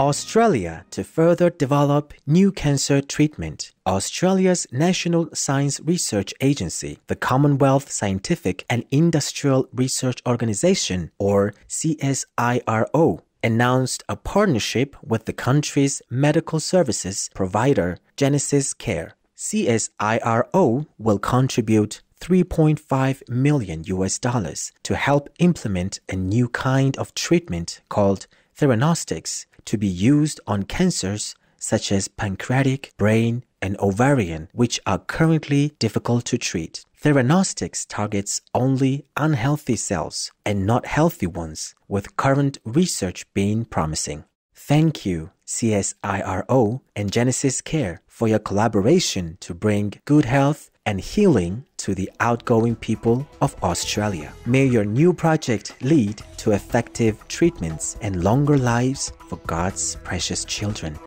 Australia to further develop new cancer treatment. Australia's National Science Research Agency, the Commonwealth Scientific and Industrial Research Organization, or CSIRO, announced a partnership with the country's medical services provider, Genesis Care. CSIRO will contribute 3.5 million US dollars to help implement a new kind of treatment called theranostics to be used on cancers such as pancreatic, brain, and ovarian, which are currently difficult to treat. Theranostics targets only unhealthy cells and not healthy ones, with current research being promising. Thank you, CSIRO and Genesis Care, for your collaboration to bring good health and healing to the outgoing people of Australia. May your new project lead to effective treatments and longer lives for God's precious children.